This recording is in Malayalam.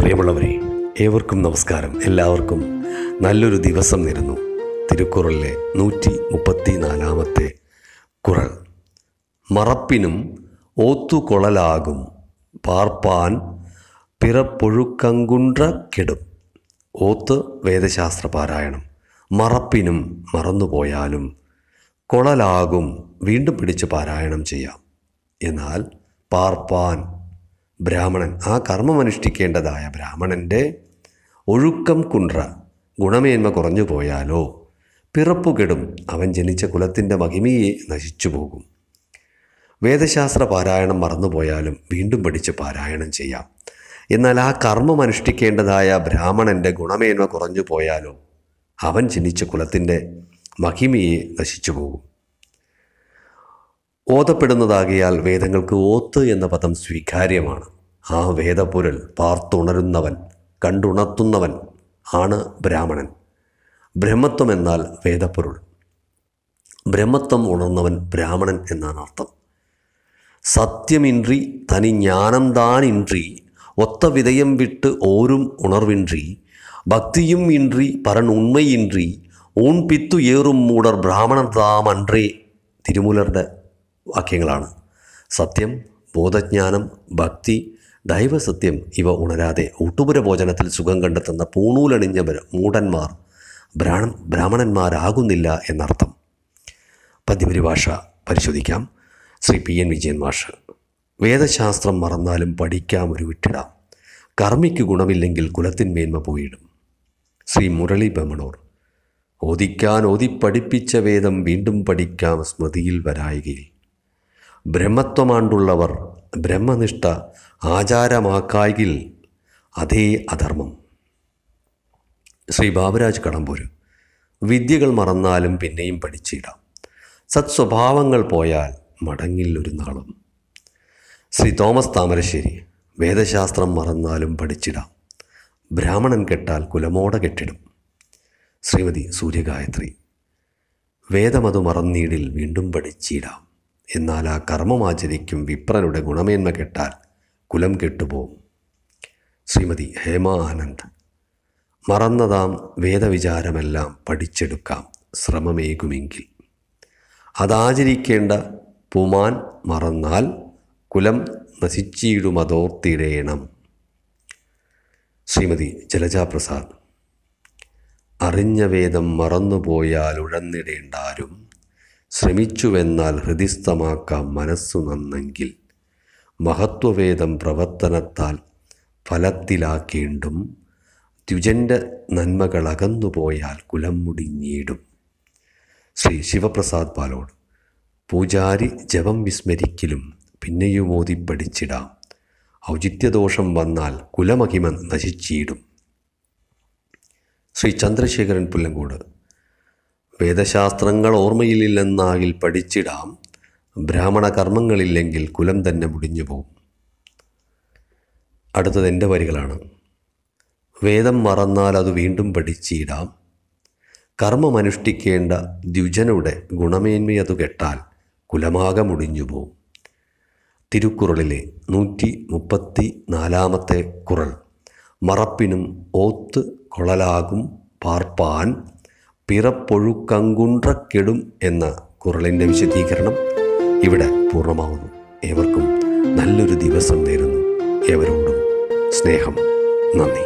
പ്രിയമുള്ളവരെ ഏവർക്കും നമസ്കാരം എല്ലാവർക്കും നല്ലൊരു ദിവസം നേരുന്നു തിരുക്കുറളിലെ നൂറ്റി മുപ്പത്തി നാലാമത്തെ കുറൾ മറപ്പിനും ഓത്തുകൊളലാകും പാർപ്പാൻ പിറപ്പൊഴുക്കങ്കുണ്ട കെടും ഓത്ത് വേദശാസ്ത്ര പാരായണം മറപ്പിനും മറന്നുപോയാലും കൊളലാകും വീണ്ടും പിടിച്ച് പാരായണം ചെയ്യാം എന്നാൽ പാർപ്പാൻ ബ്രാഹ്മണൻ ആ കർമ്മമനുഷ്ഠിക്കേണ്ടതായ ബ്രാഹ്മണൻ്റെ ഒഴുക്കം കുണ്ട്ര ഗുണമേന്മ കുറഞ്ഞു പോയാലോ പിറപ്പുകെടും അവൻ ജനിച്ച കുലത്തിൻ്റെ മഹിമയെ നശിച്ചു പോകും വേദശാസ്ത്ര പാരായണം മറന്നുപോയാലും വീണ്ടും പഠിച്ച് പാരായണം ചെയ്യാം എന്നാൽ ആ കർമ്മം അനുഷ്ഠിക്കേണ്ടതായ ബ്രാഹ്മണൻ്റെ ഗുണമേന്മ കുറഞ്ഞു പോയാലോ അവൻ ജനിച്ച കുലത്തിൻ്റെ മഹിമയെ നശിച്ചു പോകും ഓതപ്പെടുന്നതാകിയാൽ വേദങ്ങൾക്ക് ഓത്ത് എന്ന പദം സ്വീകാര്യമാണ് ആ വേദപൊരുൾ പാർത്തുണരുന്നവൻ കണ്ടുണർത്തുന്നവൻ ആണ് ബ്രാഹ്മണൻ ബ്രഹ്മത്വം എന്നാൽ വേദപ്പൊരുൾ ബ്രഹ്മത്വം ഉണർന്നവൻ ബ്രാഹ്മണൻ എന്നാണ് അർത്ഥം സത്യമിൻറി തനി ജ്ഞാനം താനിൻറി ഒത്ത വിതയം വിട്ട് ഓരും ഉണർവിൻറി ഭക്തിയും ഇൻറി പരൻ ഉണ്മയിൻറി ഊൺ പിത്തു ഏറും മൂടർ ബ്രാഹ്മണർ താമൻട്രേ തിരുമൂലരുടെ വാക്യങ്ങളാണ് സത്യം ബോധജ്ഞാനം ഭക്തി ദൈവസത്യം ഇവ ഉണരാതെ ഊട്ടുപുര ഭോജനത്തിൽ സുഖം കണ്ടെത്തുന്ന പൂണൂലണിഞ്ഞവർ മൂടന്മാർ ബ്രാഹ്മ ബ്രാഹ്മണന്മാരാകുന്നില്ല എന്നർത്ഥം പതിപരിഭാഷ പരിശോധിക്കാം ശ്രീ പി എൻ വിജയൻ മാഷ് വേദശാസ്ത്രം മറന്നാലും പഠിക്കാം ഒരു വിട്ടിടാം കർമ്മിക്ക് ഗുണമില്ലെങ്കിൽ കുലത്തിന്മേന്മ പോയിടും ശ്രീ മുരളി ബമണൂർ ഓദിക്കാൻ ഓതിപ്പഠിപ്പിച്ച വേദം വീണ്ടും പഠിക്കാം സ്മൃതിയിൽ വരായികയിൽ ബ്രഹ്മത്വമാണ്ടുള്ളവർ ബ്രഹ്മനിഷ്ഠ ആചാരമാക്കായിൽ അതേ അധർമ്മം ശ്രീ ബാബുരാജ് കടമ്പൂര് വിദ്യകൾ മറന്നാലും പിന്നെയും പഠിച്ചിടാം സത്സ്വഭാവങ്ങൾ പോയാൽ മടങ്ങില്ലൊരു നാളും ശ്രീ തോമസ് താമരശ്ശേരി വേദശാസ്ത്രം മറന്നാലും പഠിച്ചിടാം ബ്രാഹ്മണൻ കെട്ടാൽ കുലമോട കെട്ടിടും ശ്രീമതി സൂര്യഗായത്രി വേദമതു മറന്നീടിൽ വീണ്ടും പഠിച്ചിടാം എന്നാൽ ആ കർമ്മമാചരിക്കും വിപ്രനുടെ ഗുണമേന്മ കെട്ടാൽ കുലം കെട്ടുപോകും ശ്രീമതി ഹേമ ആനന്ദ് മറന്നതാം വേദവിചാരമെല്ലാം പഠിച്ചെടുക്കാം ശ്രമമേകുമെങ്കിൽ അതാചരിക്കേണ്ട പുമാൻ മറന്നാൽ കുലം നശിച്ചിടുമതോർത്തിടേണം ശ്രീമതി ജലജാപ്രസാദ് അറിഞ്ഞ വേദം മറന്നുപോയാൽ ഉഴന്നിടേണ്ടാരും ശ്രമിച്ചുവെന്നാൽ ഹൃദിസ്ഥമാക്കാം മനസ്സു നന്നെങ്കിൽ മഹത്വവേദം പ്രവർത്തനത്താൽ ഫലത്തിലാക്കേണ്ടും ദ്വിജൻ്റെ നന്മകളകന്നുപോയാൽ കുലം മുടിഞ്ഞിടും ശ്രീ ശിവപ്രസാദ് പാലോട് പൂജാരി ജപം വിസ്മരിക്കലും പിന്നെയും ഓതി പഠിച്ചിടാം ഔചിത്യദോഷം വന്നാൽ കുലമഹിമ നശിച്ചിടും ശ്രീ ചന്ദ്രശേഖരൻ പുല്ലങ്കോട് വേദശാസ്ത്രങ്ങൾ ഓർമ്മയിലില്ലെന്നാകിൽ പഠിച്ചിടാം ബ്രാഹ്മണ കർമ്മങ്ങളില്ലെങ്കിൽ കുലം തന്നെ മുടിഞ്ഞു പോകും അടുത്തത് എൻ്റെ വരികളാണ് വേദം മറന്നാൽ അത് വീണ്ടും പഠിച്ചിടാം കർമ്മം അനുഷ്ഠിക്കേണ്ട ദ്വിജനുടെ ഗുണമേന്മയതു കെട്ടാൽ കുലമാകെ മുടിഞ്ഞു പോകും തിരുക്കുറളിലെ നൂറ്റി മുപ്പത്തി നാലാമത്തെ കുറൾ മറപ്പിനും ഓത്ത് കൊളലാകും പാർപ്പാൻ പിറപ്പൊഴുക്കങ്കുണ്ട്രക്കെടും എന്ന കുറളിൻ്റെ വിശദീകരണം ഇവിടെ പൂർണ്ണമാവുന്നു ഏവർക്കും നല്ലൊരു ദിവസം നേരുന്നു ഏവരോടും സ്നേഹം നന്ദി